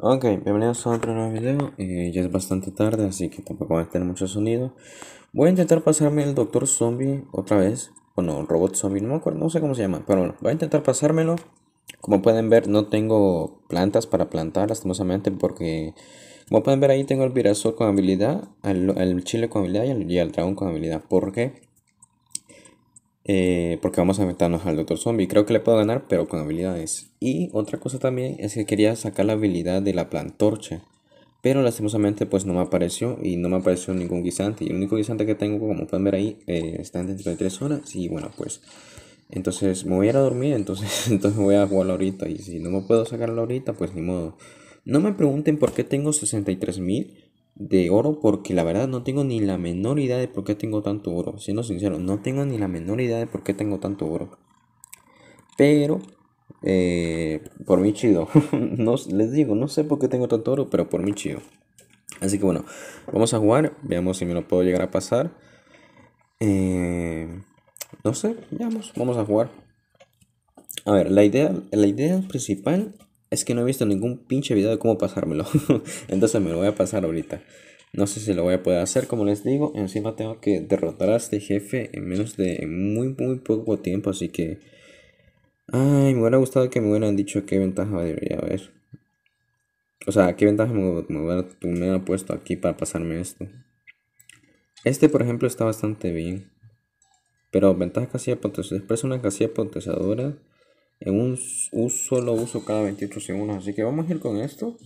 Ok, bienvenidos a otro nuevo video. Eh, ya es bastante tarde, así que tampoco voy a tener mucho sonido. Voy a intentar pasarme el Doctor Zombie otra vez. Bueno, Robot Zombie, no me no sé cómo se llama. Pero bueno, voy a intentar pasármelo. Como pueden ver, no tengo plantas para plantar, lastimosamente, porque... Como pueden ver, ahí tengo el Virazol con habilidad, el, Chile con habilidad y el, el Dragón con habilidad. ¿Por qué? Eh, porque vamos a meternos al Doctor Zombie. Creo que le puedo ganar, pero con habilidades. Y otra cosa también es que quería sacar la habilidad de la plantorcha. Pero lastimosamente pues no me apareció y no me apareció ningún guisante. Y el único guisante que tengo, como pueden ver ahí, eh, está dentro de 3 horas. Y bueno, pues entonces me voy a ir a dormir, entonces, entonces voy a jugar ahorita. Y si no me puedo sacar ahorita, pues ni modo. No me pregunten por qué tengo 63.000 de oro porque la verdad no tengo ni la menor idea de por qué tengo tanto oro. Siendo sincero, no tengo ni la menor idea de por qué tengo tanto oro. Pero, eh, por mi chido. no, les digo, no sé por qué tengo tanto oro, pero por mi chido. Así que bueno, vamos a jugar. Veamos si me lo puedo llegar a pasar. Eh, no sé, veamos, vamos a jugar. A ver, la idea, la idea principal es que no he visto ningún pinche video de cómo pasármelo. Entonces me lo voy a pasar ahorita. No sé si lo voy a poder hacer, como les digo. Encima tengo que derrotar a este jefe en menos de muy, muy poco tiempo. Así que... Ay, me hubiera gustado que me hubieran dicho qué ventaja debería haber. O sea, qué ventaja me, hubiera, puesto aquí para pasarme esto. Este, por ejemplo, está bastante bien. Pero ventaja casi potenciadora. Después una casilla potenciadora en un, solo uso cada 28 segundos. Así que vamos a ir con esto.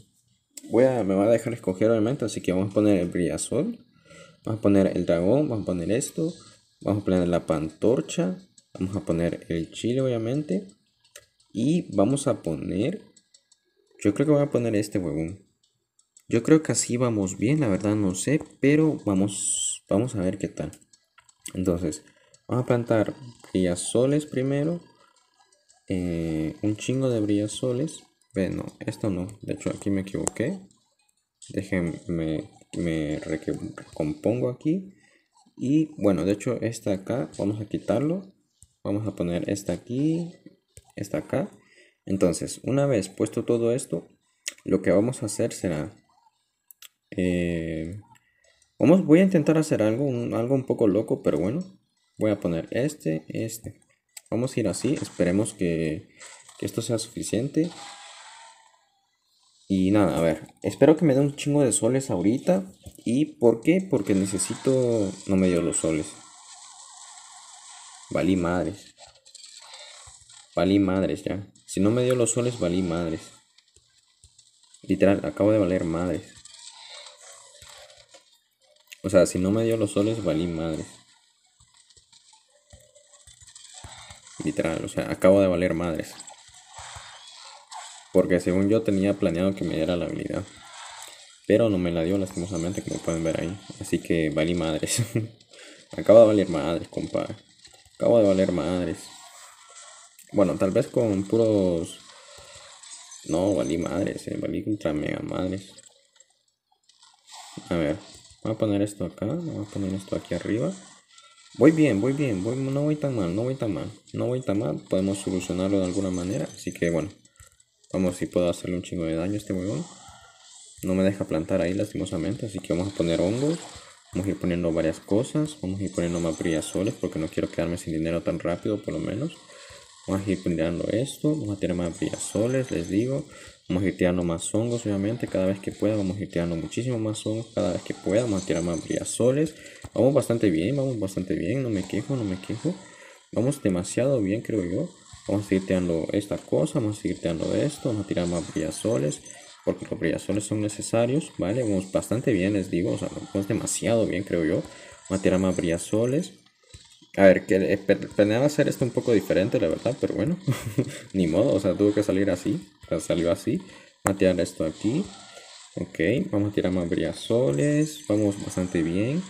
Voy a, me va a dejar escoger obviamente, así que vamos a poner el brillazol. Vamos a poner el dragón, vamos a poner esto. Vamos a poner la pantorcha. Vamos a poner el chile obviamente. Y vamos a poner... Yo creo que voy a poner este huevón. Yo creo que así vamos bien, la verdad no sé, pero vamos, vamos a ver qué tal. Entonces, vamos a plantar brillazoles primero. Eh, un chingo de soles. Bueno, esto no. De hecho, aquí me equivoqué. Déjenme, me recompongo aquí. Y bueno, de hecho, esta acá, vamos a quitarlo. Vamos a poner esta aquí, esta acá. Entonces, una vez puesto todo esto, lo que vamos a hacer será... Eh, vamos, voy a intentar hacer algo, algo un poco loco, pero bueno. Voy a poner este, este. Vamos a ir así, esperemos que, esto sea suficiente. Y nada, a ver, espero que me dé un chingo de soles ahorita. ¿Y por qué? Porque necesito... No me dio los soles. Valí madres. Valí madres ya. Si no me dio los soles, valí madres. Literal, acabo de valer madres. O sea, si no me dio los soles, valí madres. Literal, o sea, acabo de valer madres. Porque según yo tenía planeado que me diera la habilidad. Pero no me la dio lastimosamente, como pueden ver ahí. Así que valí madres. acabo de valer madres, compa. Acabo de valer madres. Bueno, tal vez con puros... No, valí madres, eh, valí contra mega madres. A ver, voy a poner esto acá, voy a poner esto aquí arriba. Voy bien, voy bien, no voy tan mal, no voy tan mal, no voy tan mal, podemos solucionarlo de alguna manera, así que bueno, vamos a si puedo hacerle un chingo de daño a este huevón. No me deja plantar ahí lastimosamente, así que vamos a poner hongos, vamos a ir poniendo varias cosas, vamos a ir poniendo más soles porque no quiero quedarme sin dinero tan rápido por lo menos. Vamos a ir cuidando esto. Vamos a tirar más villasoles, les digo. Vamos a ir tirando más hongos, obviamente, cada vez que pueda. Vamos a ir tirando muchísimo más hongos cada vez que pueda. Vamos a tirar más brillasoles. Vamos bastante bien, vamos bastante bien. No me quejo, no me quejo. Vamos demasiado bien, creo yo. Vamos a seguir tirando esta cosa, vamos a seguir tirando esto. Vamos a tirar más brillasoles, porque los brillasoles son necesarios, ¿vale? Vamos bastante bien, les digo. O sea, vamos demasiado bien, creo yo. Vamos a tirar más brillasoles. A ver, que eh, planeaba hacer esto un poco diferente, la verdad, pero bueno, ni modo, o sea, tuvo que salir así, o sea, salió así. Vamos a tirar esto aquí, ok, vamos a tirar más briazoles, vamos bastante bien,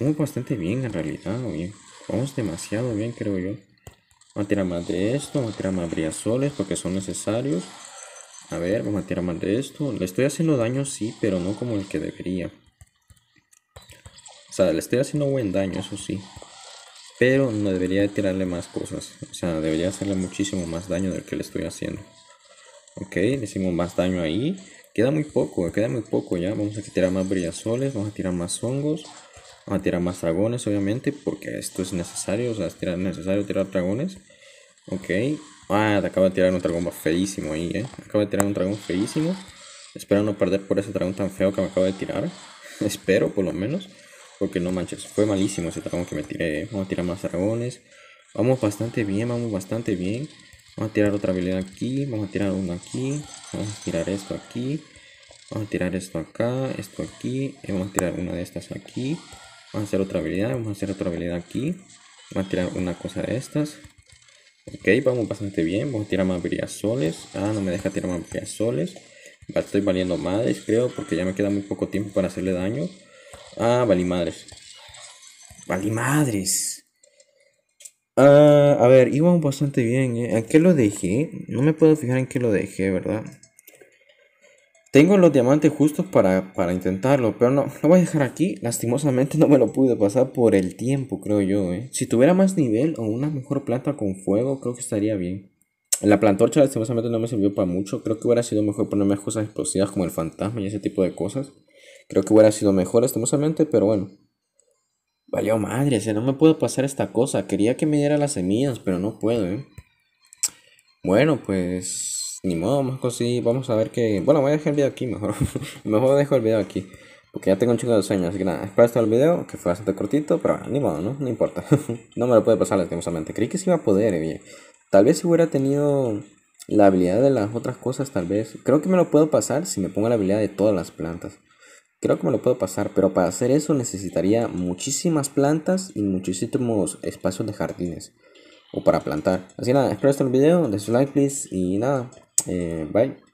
vamos bastante bien en realidad, bien vamos demasiado bien creo yo. Vamos a tirar más de esto, vamos a tirar más briazoles porque son necesarios. A ver, vamos a tirar más de esto, le estoy haciendo daño sí, pero no como el que debería. O sea, le estoy haciendo buen daño, eso sí. Pero no debería tirarle más cosas. O sea, debería hacerle muchísimo más daño del que le estoy haciendo. Ok, le hicimos más daño ahí. Queda muy poco, queda muy poco ya. Vamos a tirar más brillazoles, vamos a tirar más hongos. Vamos a tirar más dragones, obviamente, porque esto es necesario. O sea, es necesario tirar dragones. Ok. Ah, te acaba de tirar un dragón feísimo ahí, eh. Acaba de tirar un dragón feísimo. Espero no perder por ese dragón tan feo que me acaba de tirar. Espero, por lo menos. Porque no manches, fue malísimo ese dragón que me tiré. ¿eh? Vamos a tirar más dragones. Vamos bastante bien, vamos bastante bien. Vamos a tirar otra habilidad aquí. Vamos a tirar una aquí. Vamos a tirar esto aquí. Vamos a tirar esto acá, esto aquí. vamos a tirar una de estas aquí. Vamos a hacer otra habilidad. Vamos a hacer otra habilidad aquí. Vamos a tirar una cosa de estas. Ok, vamos bastante bien. Vamos a tirar más soles Ah, no me deja tirar más soles Estoy valiendo madres, creo, porque ya me queda muy poco tiempo para hacerle daño. Ah, valimadres. Valimadres. Ah, a ver, iba bastante bien. ¿eh? ¿A qué lo dejé? No me puedo fijar en qué lo dejé, ¿verdad? Tengo los diamantes justos para, para intentarlo, pero no, lo voy a dejar aquí. Lastimosamente no me lo pude pasar por el tiempo, creo yo. ¿eh? Si tuviera más nivel o una mejor planta con fuego, creo que estaría bien. La plantorcha lastimosamente no me sirvió para mucho. Creo que hubiera sido mejor ponerme cosas explosivas como el fantasma y ese tipo de cosas. Creo que hubiera sido mejor, estimosamente, pero bueno. Valió madre, no me puedo pasar esta cosa. Quería que me diera las semillas, pero no puedo, ¿eh? Bueno, pues. Ni modo, más cosí, Vamos a ver qué... Bueno, voy a dejar el video aquí mejor. mejor dejo el video aquí. Porque ya tengo un chingo de sueños, así que nada, espero el video, que fue bastante cortito, pero bueno, ni modo, ¿no? No importa. no me lo puede pasar lastimosamente. Creí que sí iba a poder, eh, Tal vez si hubiera tenido la habilidad de las otras cosas, tal vez. Creo que me lo puedo pasar si me pongo la habilidad de todas las plantas. Creo que me lo puedo pasar, pero para hacer eso necesitaría muchísimas plantas y muchísimos espacios de jardines. O para plantar. Así que nada, espero este el video, like please y nada, eh, bye.